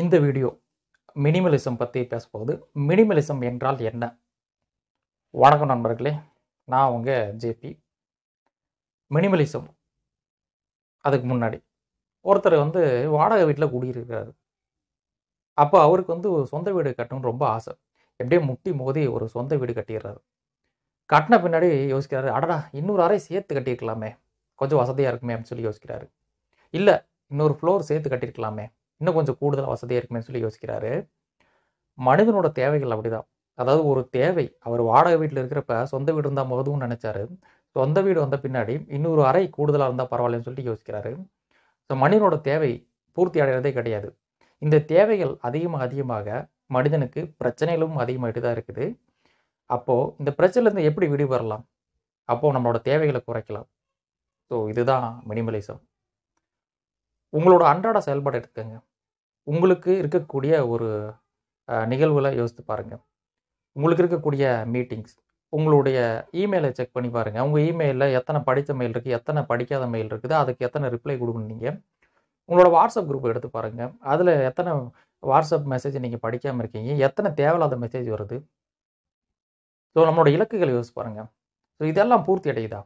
இந்த video minimalism பற்றி போகுது மினிமலிசம் என்றால் என்ன வணக்கம் நண்பர்களே நான் உங்கள் ஜேபி மினிமலிசம் அதுக்கு முன்னாடி ஒருத்தர் வந்து வாடகை வீட்டில் கூடியிருக்கிறாரு அப்போ அவருக்கு வந்து சொந்த வீடு கட்டணும்னு ரொம்ப ஆசை எப்படியே முட்டி மோதி ஒரு சொந்த வீடு கட்டிடுறாரு கட்டின பின்னாடி யோசிக்கிறாரு அடடா இன்னொரு அறை சேர்த்து கட்டியிருக்கலாமே கொஞ்சம் வசதியாக இருக்குமே அப்படின்னு சொல்லி யோசிக்கிறாரு இல்லை இன்னொரு ஃப்ளோர் சேர்த்து கட்டியிருக்கலாமே இன்னும் கொஞ்சம் கூடுதல் வசதியாக இருக்குமேன்னு சொல்லி யோசிக்கிறாரு மனிதனோட தேவைகள் அப்படிதான் அதாவது ஒரு தேவை அவர் வாடகை வீட்டில் இருக்கிறப்ப சொந்த வீடு இருந்தால் மகதுவும் நினச்சாரு சொந்த வீடு வந்த பின்னாடி இன்னொரு அறை கூடுதலாக இருந்தால் பரவாயில்லன்னு சொல்லிட்டு யோசிக்கிறாரு ஸோ மனிதனோட தேவை பூர்த்தி அடைகிறதே கிடையாது இந்த தேவைகள் அதிகமாக அதிகமாக மனிதனுக்கு பிரச்சனைகளும் அதிகமாகிட்டு தான் இருக்குது அப்போது இந்த பிரச்சனையிலேருந்து எப்படி விடுபடலாம் அப்போது நம்மளோட தேவைகளை குறைக்கலாம் ஸோ இதுதான் மினிமலிசம் உங்களோட அன்றாட செயல்பாடு எடுத்துக்கங்க உங்களுக்கு இருக்கக்கூடிய ஒரு நிகழ்வுகளை யோசித்து பாருங்கள் உங்களுக்கு இருக்கக்கூடிய மீட்டிங்ஸ் உங்களுடைய இமெயிலை செக் பண்ணி பாருங்கள் உங்கள் இமெயிலில் எத்தனை படித்த மெயில் இருக்குது எத்தனை படிக்காத மெயில் இருக்குது அதுக்கு எத்தனை ரிப்ளை கொடுக்குறீங்க உங்களோட வாட்ஸ்அப் குரூப் எடுத்து பாருங்கள் அதில் எத்தனை வாட்ஸ்அப் மெசேஜ் நீங்கள் படிக்காமல் இருக்கீங்க எத்தனை தேவையில்லாத மெசேஜ் வருது ஸோ நம்மளோட இலக்குகளை யோசிச்சு பாருங்கள் ஸோ இதெல்லாம் பூர்த்தி அடையுதா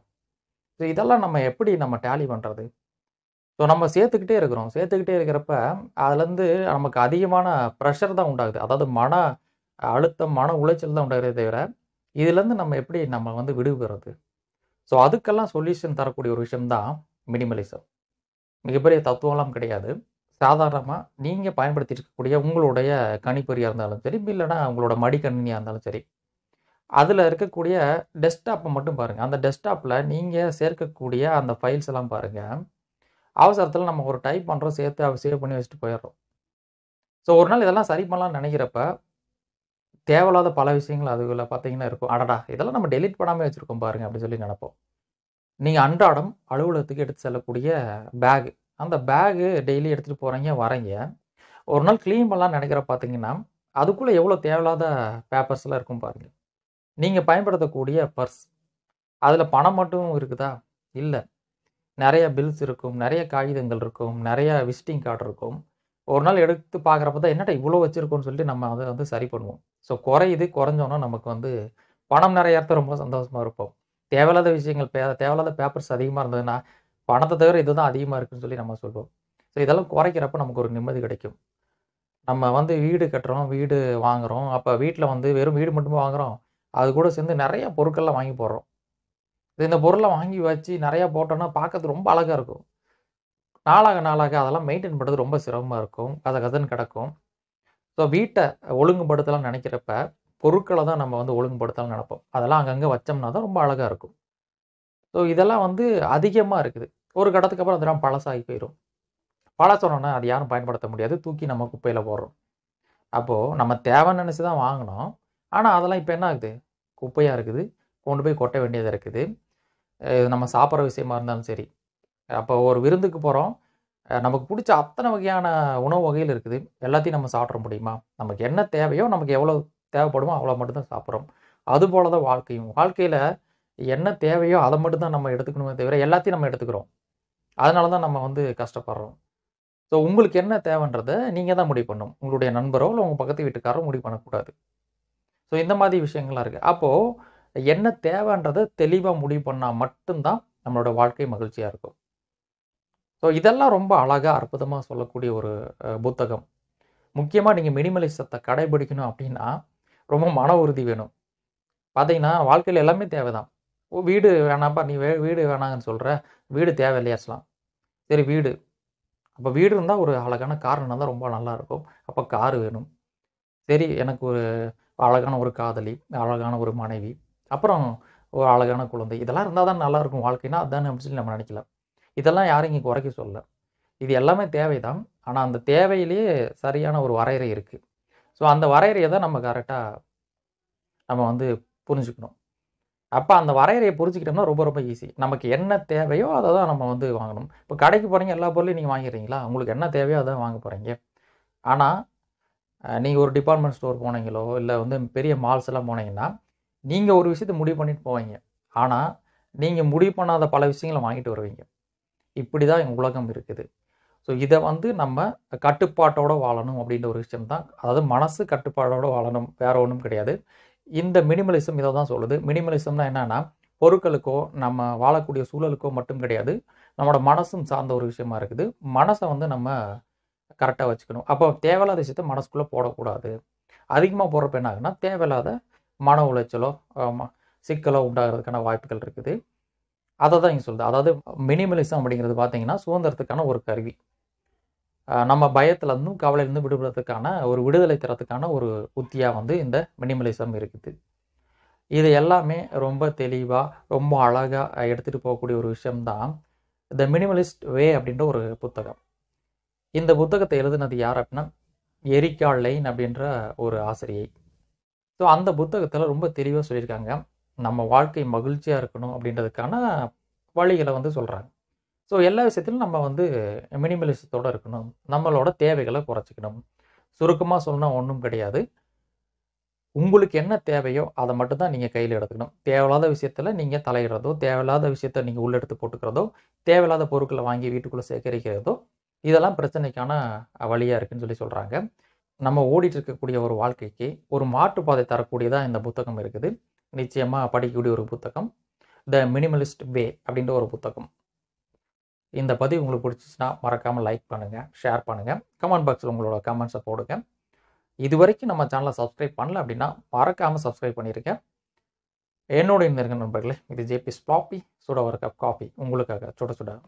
ஸோ இதெல்லாம் நம்ம எப்படி நம்ம டேலி பண்ணுறது ஸோ நம்ம சேர்த்துக்கிட்டே இருக்கிறோம் சேர்த்துக்கிட்டே இருக்கிறப்ப அதுலேருந்து நமக்கு அதிகமான ப்ரெஷர் தான் உண்டாகுது அதாவது மன அழுத்தம் மன உளைச்சல் தான் உண்டாகிறதே தவிர இதுலேருந்து நம்ம எப்படி நம்ம வந்து விடுபடுறது ஸோ அதுக்கெல்லாம் சொல்யூஷன் தரக்கூடிய ஒரு விஷயம்தான் மினிமலிசம் மிகப்பெரிய தத்துவம்லாம் கிடையாது சாதாரணமாக நீங்கள் பயன்படுத்தி இருக்கக்கூடிய உங்களுடைய கணிப்பொறியாக இருந்தாலும் சரி இல்லைனா உங்களோட மடிக்கணினியாக இருந்தாலும் சரி அதில் இருக்கக்கூடிய டெஸ்க்டாப்பை மட்டும் பாருங்கள் அந்த டெஸ்க்டாப்பில் நீங்கள் சேர்க்கக்கூடிய அந்த ஃபைல்ஸ் எல்லாம் பாருங்கள் அவசரத்தில் நம்ம ஒரு டைப் பண்ணுறோம் சேர்த்து அவ சேவ் பண்ணி வச்சுட்டு போயிடுறோம் ஸோ ஒரு நாள் இதெல்லாம் சரி பண்ணலாம்னு நினைக்கிறப்ப தேவையில்லாத பல விஷயங்கள் அதுக்குள்ள பார்த்தீங்கன்னா இருக்கும் அடடா இதெல்லாம் நம்ம டெலிட் பண்ணாமல் வச்சுருக்கோம் பாருங்க அப்படின்னு சொல்லி நினப்போம் நீங்கள் அன்றாடம் அலுவலகத்துக்கு எடுத்து செல்லக்கூடிய பேகு அந்த பேகு டெய்லி எடுத்துகிட்டு போகிறீங்க வரீங்க ஒரு நாள் க்ளீன் பண்ணலாம் நினைக்கிற பார்த்தீங்கன்னா அதுக்குள்ளே எவ்வளோ தேவையில்லாத பேப்பர்ஸ்லாம் இருக்கும் பாருங்கள் நீங்கள் பயன்படுத்தக்கூடிய பர்ஸ் அதில் பணம் மட்டும் இருக்குதா இல்லை நிறைய பில்ஸ் இருக்கும் நிறைய காகிதங்கள் இருக்கும் நிறைய விசிட்டிங் கார்டு இருக்கும் ஒரு நாள் எடுத்து பார்க்குறப்ப தான் என்னடா இவ்வளோ வச்சுருக்கோன்னு சொல்லிட்டு நம்ம அதை வந்து சரி பண்ணுவோம் ஸோ குறையுது குறைஞ்சோன்னா நமக்கு வந்து பணம் நிறைய இடத்த ரொம்ப சந்தோஷமாக இருப்போம் தேவையில்லாத விஷயங்கள் பே தேவையில்லாத பேப்பர்ஸ் அதிகமாக இருந்ததுன்னா பணத்தை தவிர இது தான் அதிகமாக இருக்குன்னு சொல்லி நம்ம சொல்லுவோம் ஸோ இதெல்லாம் குறைக்கிறப்ப நமக்கு ஒரு நிம்மதி கிடைக்கும் நம்ம வந்து வீடு கட்டுறோம் வீடு வாங்குகிறோம் அப்போ வீட்டில் வந்து வெறும் வீடு மட்டுமே வாங்குகிறோம் அது கூட சேர்ந்து நிறைய பொருட்கள்லாம் வாங்கி போடுறோம் இது இந்த பொருளை வாங்கி வச்சு நிறையா போட்டோன்னா பார்க்கறது ரொம்ப அழகாக இருக்கும் நாளாக நாளாக அதெல்லாம் மெயின்டைன் பண்ணுறது ரொம்ப சிரமமாக இருக்கும் கதை கதைன்னு கிடக்கும் ஸோ வீட்டை ஒழுங்குபடுத்தலாம் நினைக்கிறப்ப பொருட்களை தான் நம்ம வந்து ஒழுங்குபடுத்தலாம் நினைப்போம் அதெல்லாம் அங்கங்கே வச்சோம்னா தான் ரொம்ப அழகாக இருக்கும் ஸோ இதெல்லாம் வந்து அதிகமாக இருக்குது ஒரு கட்டத்துக்கு அப்புறம் அதெல்லாம் பழசாகி போயிடும் பழசோனோன்னா அது யாரும் பயன்படுத்த முடியாது தூக்கி நம்ம குப்பையில் போடுறோம் அப்போது நம்ம தேவைன்னு நினச்சி தான் வாங்கினோம் ஆனால் அதெல்லாம் இப்போ என்ன ஆகுது குப்பையாக இருக்குது கொண்டு போய் கொட்ட வேண்டியதாக இருக்குது நம்ம சாப்பிட்ற விஷயமா இருந்தாலும் சரி அப்போ ஒரு விருந்துக்கு போகிறோம் நமக்கு பிடிச்ச அத்தனை வகையான உணவு வகையில் இருக்குது எல்லாத்தையும் நம்ம சாப்பிட முடியுமா நமக்கு என்ன தேவையோ நமக்கு எவ்வளோ தேவைப்படுமோ அவ்வளோ மட்டும்தான் சாப்பிட்றோம் அது போல தான் வாழ்க்கையும் வாழ்க்கையில் என்ன தேவையோ அதை மட்டும்தான் நம்ம எடுத்துக்கணுமே தவிர எல்லாத்தையும் நம்ம எடுத்துக்கிறோம் அதனால தான் நம்ம வந்து கஷ்டப்படுறோம் ஸோ உங்களுக்கு என்ன தேவைன்றதை நீங்கள் தான் முடிவு பண்ணும் உங்களுடைய நண்பரோ இல்லை உங்கள் பக்கத்து வீட்டுக்காரோ முடிவு பண்ணக்கூடாது ஸோ இந்த மாதிரி விஷயங்கள்லாம் இருக்குது அப்போது என்ன தேவைன்றதை தெளிவாக முடிவு பண்ணால் மட்டும்தான் நம்மளோட வாழ்க்கை மகிழ்ச்சியாக இருக்கும் ஸோ இதெல்லாம் ரொம்ப அழகாக அற்புதமாக சொல்லக்கூடிய ஒரு புத்தகம் முக்கியமாக நீங்கள் மினிமலிசத்தை கடைபிடிக்கணும் அப்படின்னா ரொம்ப மன உறுதி வேணும் பார்த்தீங்கன்னா வாழ்க்கையில் எல்லாமே தேவைதான் வீடு வேணாம்ப்பா நீ வே வீடு வேணாங்கன்னு சொல்கிற வீடு தேவை இல்லையாச்சலாம் சரி வீடு அப்போ வீடு இருந்தால் ஒரு அழகான கார் இருந்தால் ரொம்ப நல்லாயிருக்கும் அப்போ கார் வேணும் சரி எனக்கு ஒரு அழகான ஒரு காதலி அழகான ஒரு மனைவி அப்புறம் ஒரு அழகான குழந்தை இதெல்லாம் இருந்தால் தான் நல்லாயிருக்கும் வாழ்க்கைனா அதுதான் அப்படின்னு சொல்லி நம்ம நினைக்கலாம் இதெல்லாம் யாரும் இங்கே குறைக்க சொல்லலை இது எல்லாமே தேவை தான் ஆனால் அந்த தேவையிலேயே சரியான ஒரு வரையறை இருக்குது ஸோ அந்த வரையறையை தான் நம்ம கரெக்டாக நம்ம வந்து புரிஞ்சுக்கணும் அப்போ அந்த வரையறையை புரிஞ்சுக்கிட்டோம்னா ரொம்ப ரொம்ப ஈஸி நமக்கு என்ன தேவையோ அதை தான் நம்ம வந்து வாங்கணும் இப்போ கடைக்கு போகிறீங்க எல்லா பொருளையும் நீங்கள் வாங்கிடுறீங்களா உங்களுக்கு என்ன தேவையோ அதை வாங்க போகிறீங்க ஆனால் நீங்கள் ஒரு டிபார்ட்மெண்ட் ஸ்டோர் போனீங்களோ இல்லை வந்து பெரிய மால்ஸ் எல்லாம் போனீங்கன்னா நீங்கள் ஒரு விஷயத்த முடிவு பண்ணிட்டு போவீங்க ஆனால் நீங்கள் முடிவு பண்ணாத பல விஷயங்களை வாங்கிட்டு வருவீங்க இப்படி தான் எங்கள் உலகம் இருக்குது ஸோ இதை வந்து நம்ம கட்டுப்பாட்டோடு வாழணும் அப்படின்ற ஒரு விஷயம் தான் அதாவது மனசு கட்டுப்பாட்டோடு வாழணும் வேற ஒன்றும் கிடையாது இந்த மினிமலிசம் இதை தான் சொல்லுது மினிமலிசம்னா என்னென்னா பொருட்களுக்கோ நம்ம வாழக்கூடிய சூழலுக்கோ மட்டும் கிடையாது நம்மளோட மனசும் சார்ந்த ஒரு விஷயமா இருக்குது மனசை வந்து நம்ம கரெக்டாக வச்சுக்கணும் அப்போ தேவையில்லாத விஷயத்த மனசுக்குள்ளே போடக்கூடாது அதிகமாக போடுறப்ப என்ன ஆகுதுன்னா தேவையில்லாத மன உளைச்சலோ சிக்கலோ உண்டாகிறதுக்கான வாய்ப்புகள் இருக்குது அதை தான் இங்கே சொல்லுது அதாவது மினிமலிசம் அப்படிங்கிறது பார்த்தீங்கன்னா சுதந்திரத்துக்கான ஒரு கருவி நம்ம பயத்துலேருந்தும் கவலையிலேருந்து விடுபடுறதுக்கான ஒரு விடுதலை தரத்துக்கான ஒரு உத்தியாக வந்து இந்த மினிமலிசம் இருக்குது இது எல்லாமே ரொம்ப தெளிவாக ரொம்ப அழகாக எடுத்துகிட்டு போகக்கூடிய ஒரு விஷயம்தான் த மினிமலிஸ்ட் வே அப்படின்ற ஒரு புத்தகம் இந்த புத்தகத்தை எழுதினது யார் அப்படின்னா எரிக்கா லைன் அப்படின்ற ஒரு ஆசிரியை ஸோ அந்த புத்தகத்தில் ரொம்ப தெளிவாக சொல்லியிருக்காங்க நம்ம வாழ்க்கை மகிழ்ச்சியாக இருக்கணும் அப்படின்றதுக்கான வழிகளை வந்து சொல்கிறாங்க ஸோ எல்லா விஷயத்திலும் நம்ம வந்து மினிமலிசத்தோடு இருக்கணும் நம்மளோட தேவைகளை குறைச்சிக்கணும் சுருக்கமாக சொன்னால் ஒன்றும் கிடையாது உங்களுக்கு என்ன தேவையோ அதை மட்டும்தான் நீங்கள் கையில் எடுத்துக்கணும் தேவையில்லாத விஷயத்தில் நீங்கள் தலையிடுறதோ தேவையில்லாத விஷயத்த நீங்கள் உள்ளே எடுத்து போட்டுக்கிறதோ தேவையில்லாத பொருட்களை வாங்கி வீட்டுக்குள்ளே சேகரிக்கிறதோ இதெல்லாம் பிரச்சனைக்கான வழியாக இருக்குதுன்னு சொல்லி சொல்கிறாங்க நம்ம ஓடிட்டு இருக்கக்கூடிய ஒரு வாழ்க்கைக்கு ஒரு மாற்றுப்பாதை தரக்கூடியதாக இந்த புத்தகம் இருக்குது நிச்சயமாக படிக்கக்கூடிய ஒரு புத்தகம் த மினிமலிஸ்ட் வே அப்படின்ற ஒரு புத்தகம் இந்த பதிவு உங்களுக்கு பிடிச்சிச்சுன்னா மறக்காமல் லைக் பண்ணுங்கள் ஷேர் பண்ணுங்கள் கமெண்ட் பாக்ஸில் உங்களோட கமெண்ட்ஸை போடுங்க இது வரைக்கும் நம்ம சேனலை சப்ஸ்கிரைப் பண்ணல அப்படின்னா மறக்காமல் சப்ஸ்கிரைப் பண்ணியிருக்கேன் என்னோட இருந்திருக்க நண்பர்களே இது ஜேபி ஸ்பாப்பி சுட ஒரு கப் காஃபி உங்களுக்காக சுட சுட